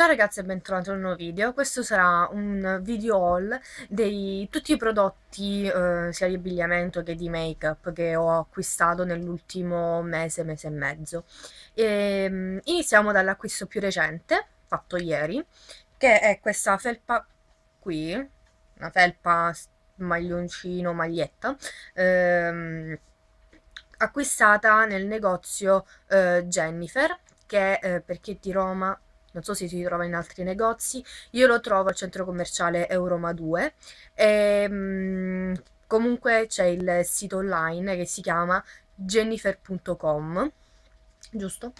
Ciao ragazzi e bentornati a un nuovo video, questo sarà un video haul di tutti i prodotti eh, sia di abbigliamento che di make up che ho acquistato nell'ultimo mese, mese e mezzo. E, ehm, iniziamo dall'acquisto più recente, fatto ieri, che è questa felpa qui, una felpa maglioncino, maglietta, ehm, acquistata nel negozio eh, Jennifer, che eh, per chi è di Roma non so se si trova in altri negozi, io lo trovo al centro commerciale Euroma 2 e ehm, comunque c'è il sito online che si chiama jennifer.com, giusto?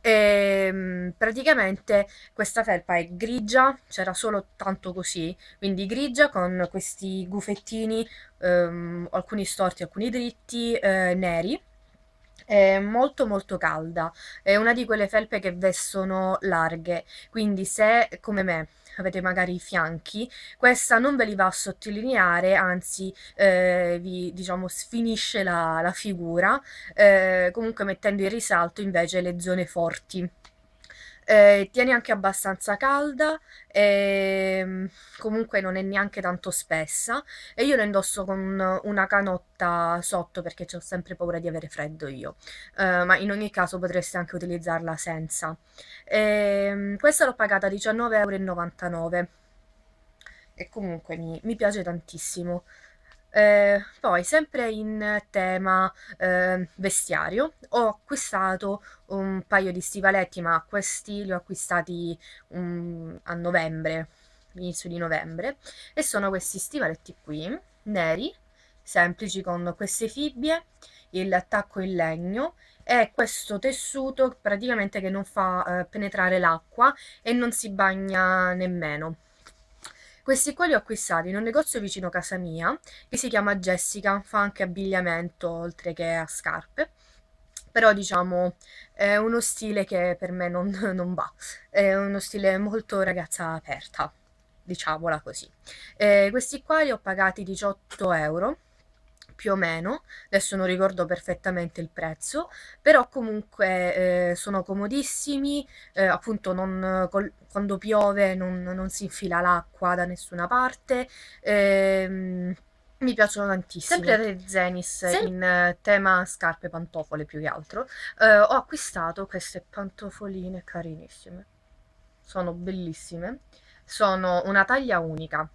E, ehm, praticamente questa felpa è grigia, c'era solo tanto così, quindi grigia con questi gufettini, ehm, alcuni storti, alcuni dritti, eh, neri è molto molto calda, è una di quelle felpe che vestono larghe, quindi se come me avete magari i fianchi, questa non ve li va a sottolineare, anzi eh, vi diciamo sfinisce la, la figura, eh, comunque mettendo in risalto invece le zone forti eh, tieni anche abbastanza calda e ehm, comunque non è neanche tanto spessa e io la indosso con una canotta sotto perché ho sempre paura di avere freddo io eh, ma in ogni caso potreste anche utilizzarla senza e, ehm, questa l'ho pagata 19,99 euro e comunque mi, mi piace tantissimo eh, poi, sempre in tema eh, vestiario, ho acquistato un paio di stivaletti, ma questi li ho acquistati um, a novembre, inizio di novembre, e sono questi stivaletti qui, neri, semplici con queste fibbie, il tacco in legno è questo tessuto praticamente che non fa eh, penetrare l'acqua e non si bagna nemmeno. Questi qua li ho acquistati in un negozio vicino casa mia che si chiama Jessica, fa anche abbigliamento oltre che a scarpe però diciamo è uno stile che per me non, non, va, è uno stile molto ragazza aperta, diciamola così. Eh, questi qua li ho pagati 18 euro più o meno, adesso non ricordo perfettamente il prezzo, però comunque eh, sono comodissimi, eh, appunto non, col, quando piove non, non, si infila l'acqua da nessuna parte. Ehm, mi piacciono tantissimo. Sempre Red Zenis Sem- in eh, tema scarpe pantofole più che altro. Uh, ho acquistato queste pantofoline carinissime. Sono bellissime. Sono una taglia unica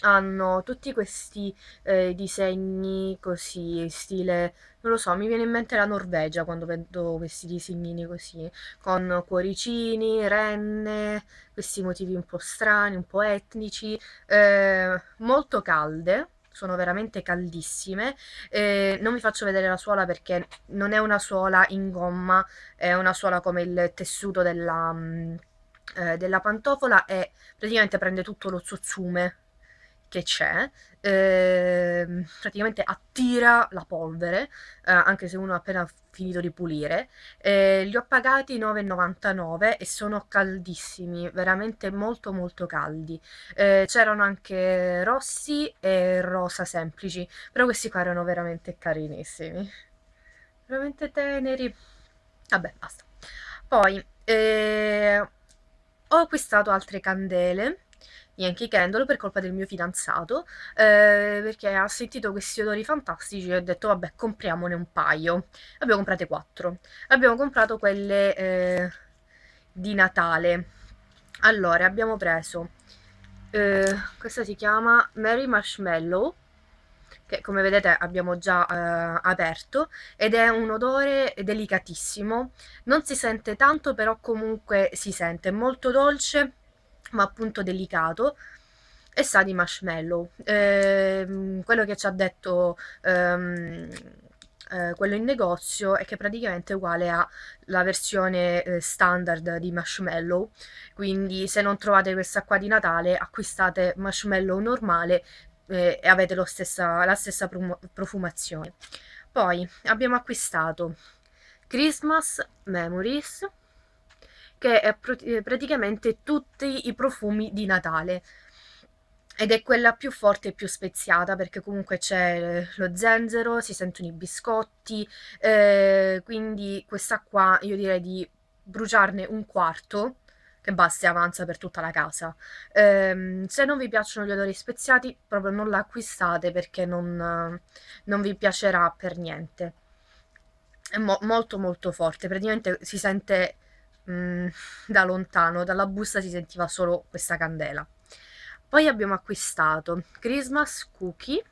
hanno tutti questi eh, disegni così, stile, non lo so, mi viene in mente la Norvegia quando vedo questi disegnini così, con cuoricini, renne, questi motivi un po' strani, un po' etnici, eh, molto calde, sono veramente caldissime. Eh, non vi faccio vedere la suola perché non è una suola in gomma, è una suola come il tessuto della, mm, eh, della pantofola e praticamente prende tutto lo zozzume che c'è, eh, praticamente attira la polvere, eh, anche se uno ha appena finito di pulire. Eh, li ho pagati 9,99 e sono caldissimi, veramente molto molto caldi. Eh, c'erano anche rossi e rosa semplici, però questi qua erano veramente carinissimi. Veramente teneri. Vabbè, basta. Poi eh, ho acquistato altre candele Yankee Candle per colpa del mio fidanzato eh, perché ha sentito questi odori fantastici e ha detto vabbè compriamone un paio abbiamo comprate quattro abbiamo comprato quelle eh, di Natale allora abbiamo preso eh, questa si chiama Mary Marshmallow che come vedete abbiamo già eh, aperto ed è un odore delicatissimo non si sente tanto però comunque si sente molto dolce ma appunto delicato, e sa di marshmallow. Ehm, quello che ci ha detto ehm, eh, quello in negozio è che praticamente è uguale alla versione eh, standard di marshmallow, quindi se non trovate questa qua di Natale acquistate marshmallow normale eh, e avete stessa, la stessa profumazione. Poi abbiamo acquistato Christmas Memories, che è pr- eh, praticamente tutti i profumi di Natale. Ed è quella più forte e più speziata perché comunque c'è eh, lo zenzero, si sentono i biscotti, eh, quindi questa qua io direi di bruciarne un quarto che basta e avanza per tutta la casa. Eh, se non vi piacciono gli odori speziati, proprio non la acquistate perché non, eh, non, vi piacerà per niente. È mo- molto molto forte, praticamente si sente Mm, da lontano, dalla busta si sentiva solo questa candela. Poi abbiamo acquistato Christmas Cookie,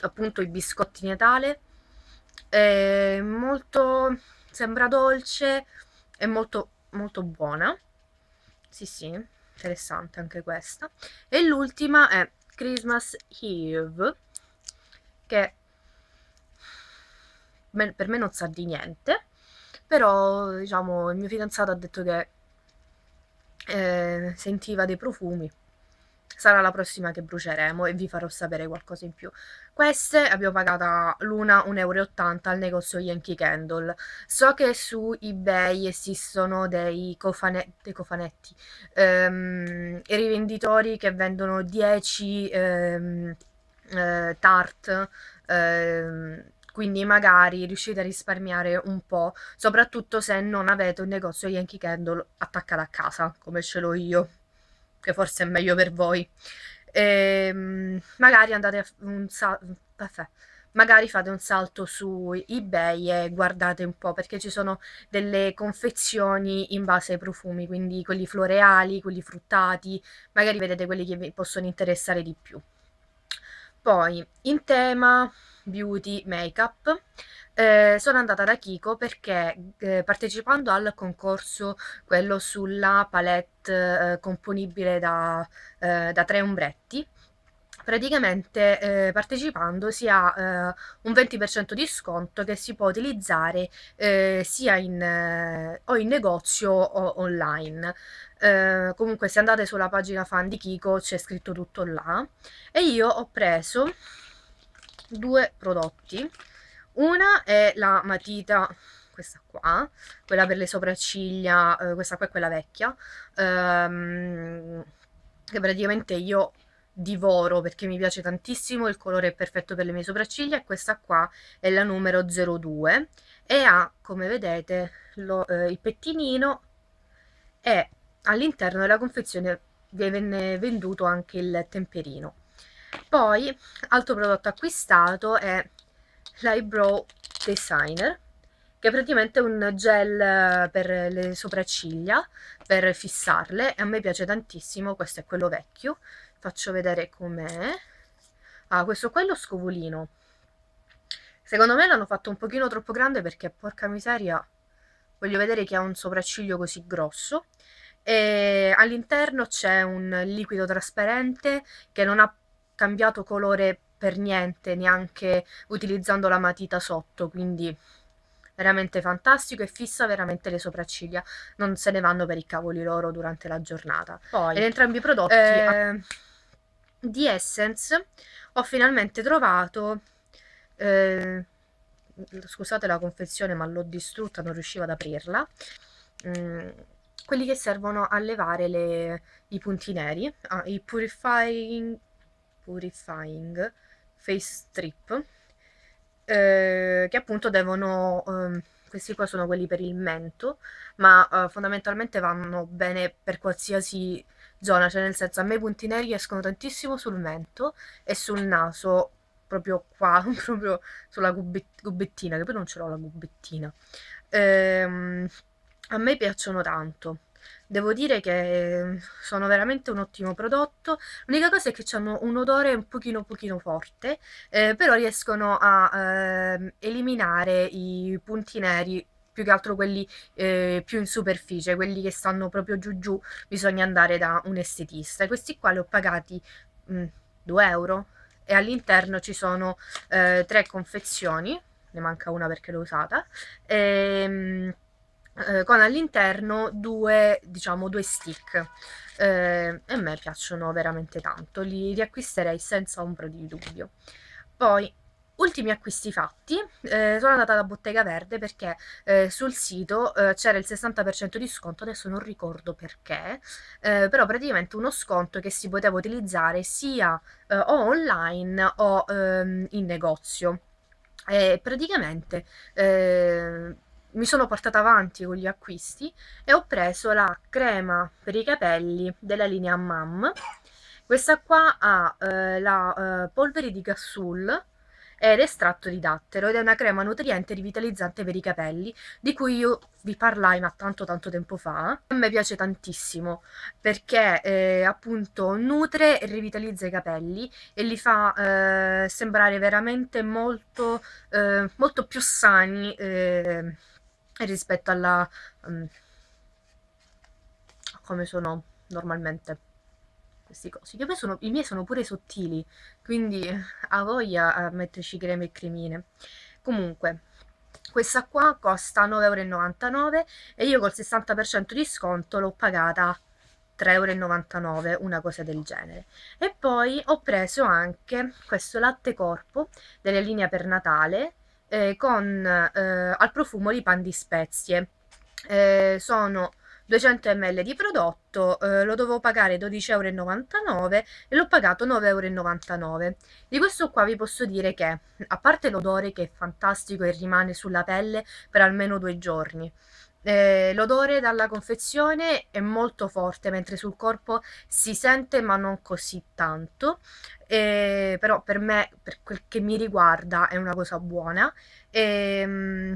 appunto i biscotti di Natale, è molto, sembra dolce, è molto, molto buona. Sì, sì, interessante anche questa. E l'ultima è Christmas Eve, che per me non sa di niente, però diciamo il mio fidanzato ha detto che eh, sentiva dei profumi sarà la prossima che bruceremo e vi farò sapere qualcosa in più. Queste abbiamo pagata l'una 1,80 euro al negozio Yankee Candle. So che su eBay esistono dei, cofane dei cofanetti, ehm, i rivenditori che vendono 10 ehm, eh, tart, ehm, quindi magari riuscite a risparmiare un po', soprattutto se non avete un negozio Yankee Candle attaccato a casa, come ce l'ho io, che forse è meglio per voi. E, ehm, magari andate a un salto, magari fate un salto su eBay e guardate un po' perché ci sono delle confezioni in base ai profumi, quindi quelli floreali, quelli fruttati, magari vedete quelli che vi possono interessare di più. Poi, in tema beauty makeup. Eh, sono andata da Kiko perché eh, partecipando al concorso, quello sulla palette eh, componibile da, eh, da tre ombretti, praticamente eh, partecipando si ha eh, un 20% di sconto che si può utilizzare eh, sia in, eh, o in negozio o online. Eh, comunque se andate sulla pagina fan di Kiko c'è scritto tutto là e io ho preso due prodotti. Una è la matita, questa qua, quella per le sopracciglia, eh, questa qua è quella vecchia, ehm, che praticamente io divoro perché mi piace tantissimo, il colore è perfetto per le mie sopracciglia e questa qua è la numero 02 e ha, come vedete, lo, eh, il pettinino e all'interno della confezione viene venduto anche il temperino poi altro prodotto acquistato è l'eyebrow designer che è praticamente un gel eh, per le sopracciglia per fissarle e a me piace tantissimo questo è quello vecchio faccio vedere com'è ah questo qua è lo scovolino secondo me l'hanno fatto un pochino troppo grande perché porca miseria voglio vedere che ha un sopracciglio così grosso e all'interno c'è un liquido trasparente che non ha cambiato colore per niente, neanche utilizzando la matita sotto, quindi veramente fantastico e fissa veramente le sopracciglia, non se ne vanno per i cavoli loro durante la giornata. Poi, ed entrambi i prodotti eh, di Essence ho finalmente trovato eh, scusate la confezione ma l'ho distrutta, non riuscivo ad aprirla. Mm, quelli che servono a levare le, i punti neri, ah, i Purifying Purifying Face Strip, eh, che appunto devono... Eh, questi qua sono quelli per il mento, ma eh, fondamentalmente vanno bene per qualsiasi zona, cioè nel senso a me i punti neri riescono tantissimo sul mento e sul naso, proprio qua, proprio sulla gubettina, che poi non ce l'ho la gubettina. Ehm, a me piacciono tanto. Devo dire che ehm, sono veramente un ottimo prodotto. L'unica cosa è che hanno un odore un pochino, pochino forte, eh, però riescono a eh, eliminare i punti neri più che altro quelli eh, più in superficie, quelli che stanno proprio giù giù, bisogna andare da un estetista. questi qua li ho pagati mh, mm, 2 euro e all'interno ci sono eh, tre confezioni, ne manca una perché l'ho usata, e, ehm, mh, eh, con all'interno due, diciamo, due stick. Eh, e a me piacciono veramente tanto, li riacquisterei senza ombra di dubbio. Poi, ultimi acquisti fatti, eh, sono andata alla Bottega Verde perché eh, sul sito eh, c'era il 60% di sconto, adesso non ricordo perché, eh, però praticamente uno sconto che si poteva utilizzare sia eh, o online o ehm, in negozio. E praticamente mi sono portata avanti con gli acquisti e ho preso la crema per i capelli della linea MAM. Questa qua ha eh, la eh, polvere di cassul ed estratto di dattero ed è una crema nutriente e rivitalizzante per i capelli di cui io vi parlai ma tanto tanto tempo fa. A me piace tantissimo perché eh, appunto nutre e rivitalizza i capelli e li fa eh, sembrare veramente molto, eh, molto più sani eh, rispetto alla um, come sono normalmente questi cosi. Io sono, I miei sono pure sottili, quindi ha voglia a eh, metterci creme e cremine. Comunque, questa qua costa 9,99€ e io col 60% di sconto l'ho pagata 3,99€, una cosa del genere. E poi ho preso anche questo latte corpo delle linee per Natale, eh, con, eh, al profumo di pan di spezie. Eh, sono 200 ml di prodotto, eh, lo dovevo pagare 12,99 euro e l'ho pagato 9,99 euro. Di questo qua vi posso dire che, a parte l'odore che è fantastico e rimane sulla pelle per almeno due giorni, eh, l'odore dalla confezione è molto forte, mentre sul corpo si sente ma non così tanto. Eh, però per me, per quel che mi riguarda, è una cosa buona. Ehm,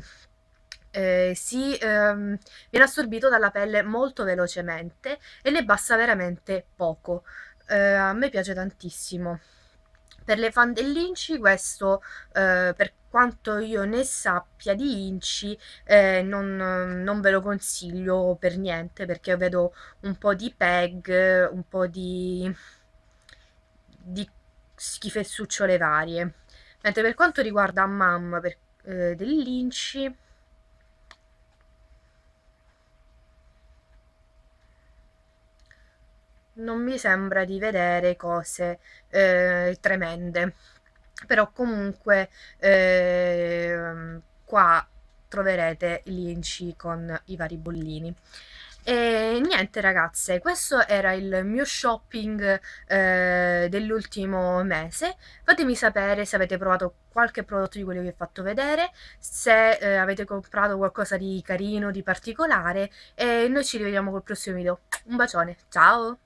eh, eh, si ehm, viene assorbito dalla pelle molto velocemente e ne basta veramente poco. Eh, a me piace tantissimo. Per le fan dell'Inci questo, eh, per quanto io ne sappia di inci, eh, non, non, ve lo consiglio per niente perché vedo un po' di peg, un po' di, di schifezzucciole varie. Mentre per quanto riguarda mamma per, eh, dell'inci, non mi sembra di vedere cose eh, tremende però comunque eh, qua troverete i linci con i vari bollini. E niente ragazze, questo era il mio shopping eh, dell'ultimo mese, fatemi sapere se avete provato qualche prodotto di quello che vi ho fatto vedere, se eh, avete comprato qualcosa di carino, di particolare e noi ci rivediamo col prossimo video. Un bacione, ciao!